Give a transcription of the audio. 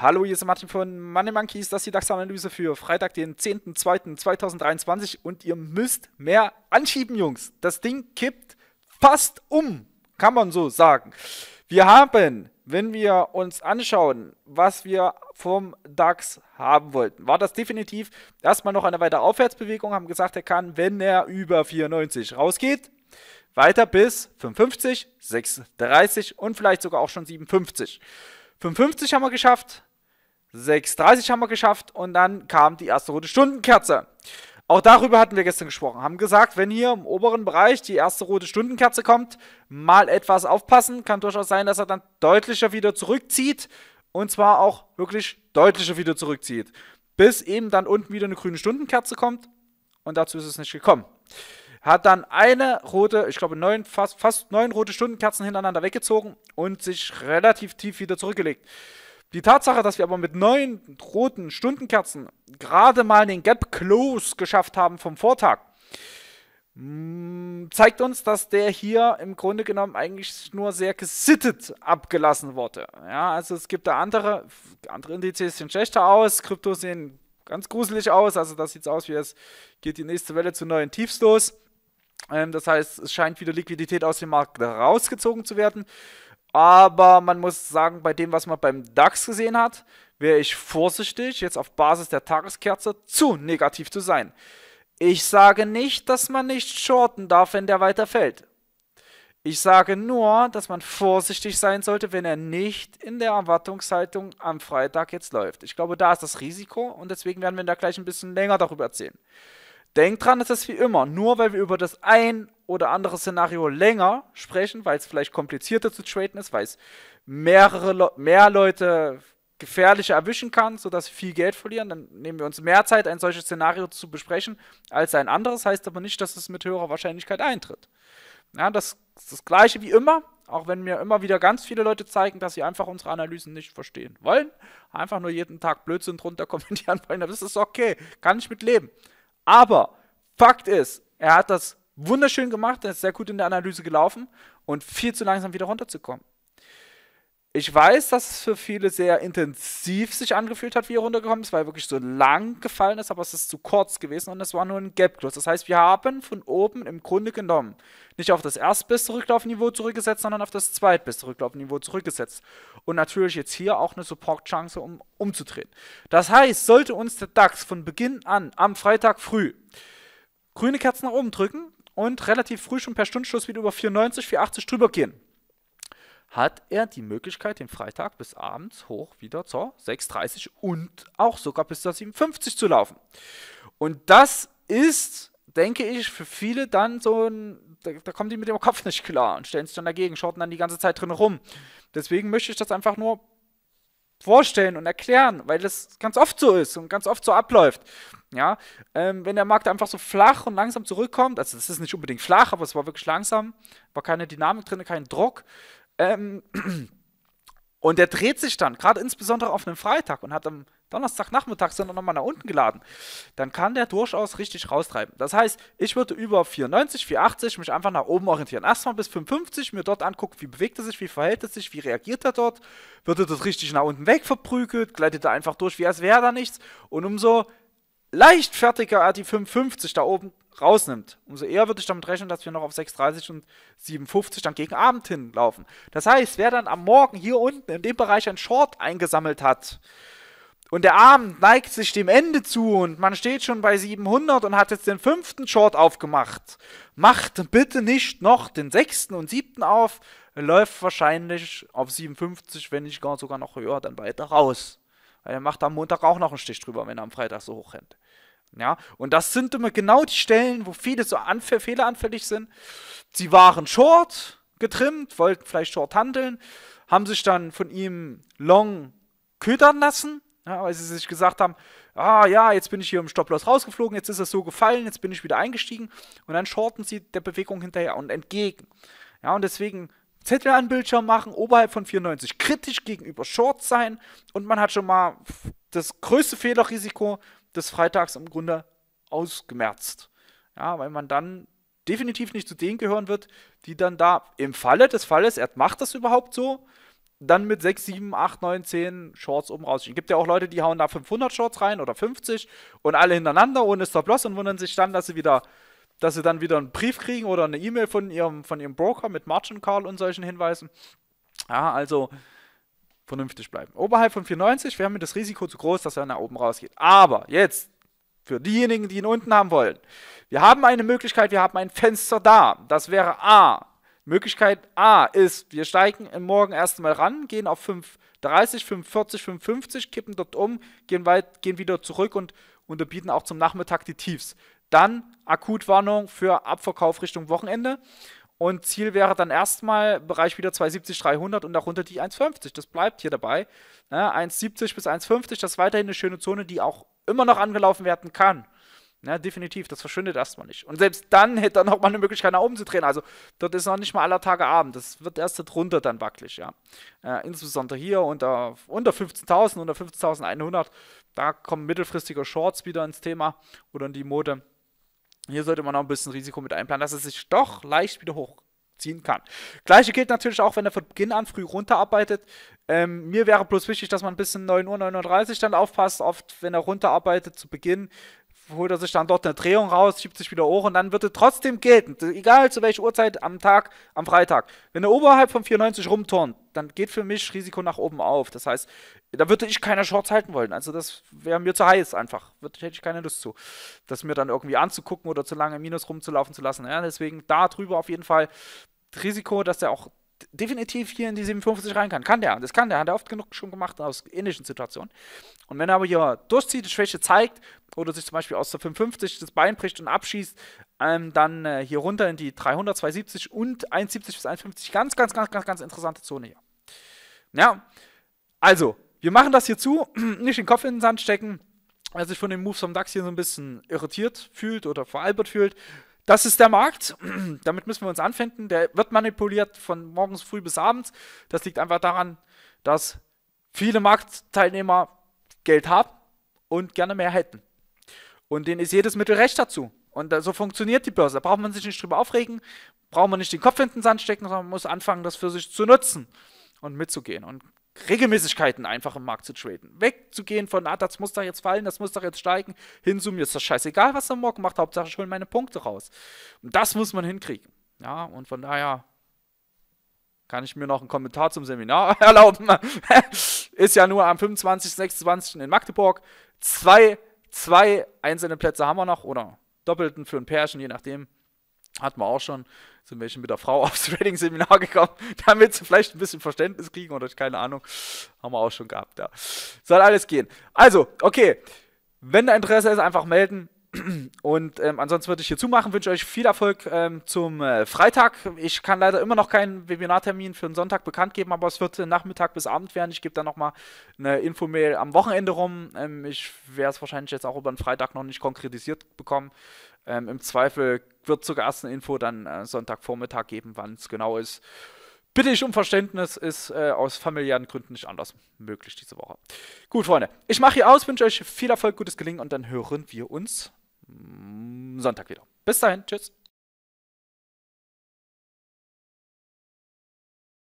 Hallo, hier ist Martin von Money Monkeys. Das ist die DAX-Analyse für Freitag, den 10.02.2023. Und ihr müsst mehr anschieben, Jungs. Das Ding kippt fast um, kann man so sagen. Wir haben, wenn wir uns anschauen, was wir vom DAX haben wollten, war das definitiv erstmal noch eine weitere Aufwärtsbewegung. Haben gesagt, er kann, wenn er über 94 rausgeht, weiter bis 55, 630 und vielleicht sogar auch schon 57. 55 haben wir geschafft, 6.30 haben wir geschafft und dann kam die erste rote Stundenkerze. Auch darüber hatten wir gestern gesprochen. Haben gesagt, wenn hier im oberen Bereich die erste rote Stundenkerze kommt, mal etwas aufpassen. Kann durchaus sein, dass er dann deutlicher wieder zurückzieht. Und zwar auch wirklich deutlicher wieder zurückzieht. Bis eben dann unten wieder eine grüne Stundenkerze kommt. Und dazu ist es nicht gekommen. Hat dann eine rote, ich glaube neun, fast, fast neun rote Stundenkerzen hintereinander weggezogen und sich relativ tief wieder zurückgelegt. Die Tatsache, dass wir aber mit neun roten Stundenkerzen gerade mal den Gap Close geschafft haben vom Vortag, mm, zeigt uns, dass der hier im Grunde genommen eigentlich nur sehr gesittet abgelassen wurde. Ja, also es gibt da andere, andere Indizes sehen schlechter aus, Krypto sehen ganz gruselig aus, also das sieht aus wie es geht die nächste Welle zu neuen Tiefs los. Ähm, das heißt, es scheint wieder Liquidität aus dem Markt rausgezogen zu werden. Aber man muss sagen, bei dem, was man beim DAX gesehen hat, wäre ich vorsichtig, jetzt auf Basis der Tageskerze zu negativ zu sein. Ich sage nicht, dass man nicht shorten darf, wenn der weiter fällt. Ich sage nur, dass man vorsichtig sein sollte, wenn er nicht in der Erwartungshaltung am Freitag jetzt läuft. Ich glaube, da ist das Risiko und deswegen werden wir da gleich ein bisschen länger darüber erzählen. Denkt dran, es ist wie immer, nur weil wir über das ein oder andere Szenario länger sprechen, weil es vielleicht komplizierter zu traden ist, weil es mehrere Le mehr Leute gefährlicher erwischen kann, sodass sie viel Geld verlieren, dann nehmen wir uns mehr Zeit, ein solches Szenario zu besprechen als ein anderes, heißt aber nicht, dass es mit höherer Wahrscheinlichkeit eintritt. Ja, das ist das gleiche wie immer, auch wenn mir immer wieder ganz viele Leute zeigen, dass sie einfach unsere Analysen nicht verstehen wollen, einfach nur jeden Tag Blödsinn drunter kommentieren wollen, aber das ist okay, kann ich mit leben. Aber Fakt ist, er hat das wunderschön gemacht, er ist sehr gut in der Analyse gelaufen und viel zu langsam wieder runterzukommen. Ich weiß, dass es für viele sehr intensiv sich angefühlt hat, wie er runtergekommen ist, weil er wirklich so lang gefallen ist, aber es ist zu kurz gewesen und es war nur ein Gap Close. Das heißt, wir haben von oben im Grunde genommen nicht auf das erstbeste Rücklaufniveau zurückgesetzt, sondern auf das zweitbeste Rücklaufniveau zurückgesetzt. Und natürlich jetzt hier auch eine Support-Chance, um umzudrehen. Das heißt, sollte uns der DAX von Beginn an am Freitag früh grüne Kerzen nach oben drücken und relativ früh schon per Stundenschluss wieder über 94, 480 drüber gehen, hat er die Möglichkeit, den Freitag bis abends hoch wieder zur 6.30 und auch sogar bis zur 7.50 zu laufen. Und das ist, denke ich, für viele dann so ein, da, da, kommen die mit dem Kopf nicht klar und stellen sich dann dagegen, schauten dann die ganze Zeit drin rum. Deswegen möchte ich das einfach nur vorstellen und erklären, weil das ganz oft so ist und ganz oft so abläuft. Ja, ähm, wenn der Markt einfach so flach und langsam zurückkommt, also das ist nicht unbedingt flach, aber es war wirklich langsam, war keine Dynamik drin, kein Druck, ähm, und der dreht sich dann, gerade insbesondere auf einem Freitag und hat am Donnerstagnachmittag sind nochmal nach unten geladen, dann kann der durchaus richtig raustreiben. Das heißt, ich würde über 94, 480 mich einfach nach oben orientieren. Erstmal bis 55, mir dort angucken, wie bewegt er sich, wie verhält er sich, wie reagiert er dort, wird er dort richtig nach unten weg verprügelt, gleitet er einfach durch, wie als wäre da nichts und umso leichtfertiger er die 55 da oben rausnimmt, umso eher würde ich damit rechnen, dass wir noch auf 6,30 und 7,50 dann gegen Abend hinlaufen. Das heißt, wer dann am Morgen hier unten in dem Bereich ein Short eingesammelt hat und der Abend neigt sich dem Ende zu und man steht schon bei 700 und hat jetzt den fünften Short aufgemacht, macht bitte nicht noch den sechsten und siebten auf, läuft wahrscheinlich auf 7,50, wenn nicht gar sogar noch höher, dann weiter raus. Weil er macht am Montag auch noch einen Stich drüber, wenn er am Freitag so hoch rennt. Ja, und das sind immer genau die Stellen, wo viele so anf fehleranfällig sind. Sie waren short getrimmt, wollten vielleicht short handeln, haben sich dann von ihm long ködern lassen, ja, weil sie sich gesagt haben, ah ja, jetzt bin ich hier im Stopploss rausgeflogen, jetzt ist es so gefallen, jetzt bin ich wieder eingestiegen und dann shorten sie der Bewegung hinterher und entgegen. Ja, und deswegen Zettel an Bildschirm machen, oberhalb von 94 kritisch gegenüber Short sein und man hat schon mal das größte Fehlerrisiko, des Freitags im Grunde ausgemerzt. Ja, weil man dann definitiv nicht zu denen gehören wird, die dann da im Falle des Falles, er macht das überhaupt so, dann mit 6, 7, 8, 9, 10 Shorts oben raus. gibt ja auch Leute, die hauen da 500 Shorts rein oder 50 und alle hintereinander ohne Stop-Loss und wundern sich dann, dass sie wieder dass sie dann wieder einen Brief kriegen oder eine E-Mail von ihrem, von ihrem Broker mit Margin Call und solchen Hinweisen. Ja, also vernünftig bleiben. Oberhalb von 4,90 wäre mir das Risiko zu groß, dass er nach oben rausgeht. Aber jetzt, für diejenigen, die ihn unten haben wollen, wir haben eine Möglichkeit, wir haben ein Fenster da. Das wäre A. Möglichkeit A ist, wir steigen im Morgen erstmal ran, gehen auf 5,30, 5,40, 5,50, kippen dort um, gehen, weit, gehen wieder zurück und unterbieten auch zum Nachmittag die Tiefs. Dann Akutwarnung für Abverkauf Richtung Wochenende. Und Ziel wäre dann erstmal Bereich wieder 270, 300 und darunter die 1,50. Das bleibt hier dabei. Ja, ne, 1,70 bis 1,50, das ist weiterhin eine schöne Zone, die auch immer noch angelaufen werden kann. Ja, ne, definitiv, das verschwindet erstmal nicht. Und selbst dann hätte er nochmal eine Möglichkeit, nach oben zu drehen. Also, dort ist noch nicht mal aller Tage Abend. Das wird erst darunter dann wackelig, ja. Äh, insbesondere hier unter, 15.000, unter 15.100. Da kommen mittelfristige Shorts wieder ins Thema oder in die Mode. Hier sollte man auch ein bisschen Risiko mit einplanen, dass es sich doch leicht wieder hochziehen kann. Gleiche gilt natürlich auch, wenn er von Beginn an früh runterarbeitet. Ähm, mir wäre bloß wichtig, dass man ein bisschen 9 Uhr, 39 Uhr dann aufpasst. Oft, wenn er runterarbeitet zu Beginn, holt er sich dann dort eine Drehung raus, schiebt sich wieder hoch und dann wird es trotzdem gelten. Egal zu welcher Uhrzeit am Tag, am Freitag. Wenn er oberhalb von 94 rumturnt, dann geht für mich Risiko nach oben auf. Das heißt, da würde ich keine Shorts halten wollen. Also das wäre mir zu heiß einfach. Würde, hätte ich keine Lust zu. Das mir dann irgendwie anzugucken oder zu lange im Minus rumzulaufen zu lassen. Ja, deswegen da drüber auf jeden Fall Risiko, dass er auch definitiv hier in die 57 rein kann. Kann der, das kann der, hat er oft genug schon gemacht aus ähnlichen Situationen. Und wenn er aber hier durchzieht, Schwäche zeigt oder sich zum Beispiel aus der 55 das Bein bricht und abschießt, ähm, dann äh, hier runter in die 300, 270 und 170 bis 150. Ganz, ganz, ganz, ganz, ganz interessante Zone hier. Ja, also, wir machen das hier zu, nicht den Kopf in den Sand stecken. Wer sich von den Moves vom DAX hier so ein bisschen irritiert fühlt oder veralbert fühlt, das ist der Markt. Damit müssen wir uns anfinden. Der wird manipuliert von morgens früh bis abends. Das liegt einfach daran, dass viele Marktteilnehmer Geld haben und gerne mehr hätten. Und denen ist jedes Mittel recht dazu. Und so funktioniert die Börse. Da braucht man sich nicht drüber aufregen, braucht man nicht den Kopf in den Sand stecken, sondern man muss anfangen, das für sich zu nutzen und mitzugehen und Regelmäßigkeiten einfach im Markt zu traden. Wegzugehen von, ah, das muss doch jetzt fallen, das muss doch jetzt steigen, hinzoomen, mir ist das scheißegal, was der Morgen macht, Hauptsache ich hole meine Punkte raus. Und das muss man hinkriegen. Ja, und von daher kann ich mir noch einen Kommentar zum Seminar erlauben. ist ja nur am 25. 26. in Magdeburg. Zwei, zwei einzelne Plätze haben wir noch oder doppelten für ein Pärchen, je nachdem. Hatten wir auch schon, sind welche mit der Frau aufs Trading-Seminar gekommen, damit sie vielleicht ein bisschen Verständnis kriegen oder keine Ahnung. Haben wir auch schon gehabt, ja. Soll alles gehen. Also, okay. Wenn da Interesse ist, einfach melden. Und ähm, ansonsten würde ich hier zumachen. Wünsche euch viel Erfolg ähm, zum äh, Freitag. Ich kann leider immer noch keinen Webinartermin für den Sonntag bekannt geben, aber es wird äh, Nachmittag bis Abend werden. Ich gebe dann nochmal eine Infomail am Wochenende rum. Ähm, ich werde es wahrscheinlich jetzt auch über den Freitag noch nicht konkretisiert bekommen. Ähm, Im Zweifel wird sogar erst eine Info dann äh, Sonntagvormittag geben, wann es genau ist. Bitte ich um Verständnis, ist äh, aus familiären Gründen nicht anders möglich diese Woche. Gut, Freunde, ich mache hier aus, wünsche euch viel Erfolg, gutes Gelingen und dann hören wir uns mm, Sonntag wieder. Bis dahin, tschüss.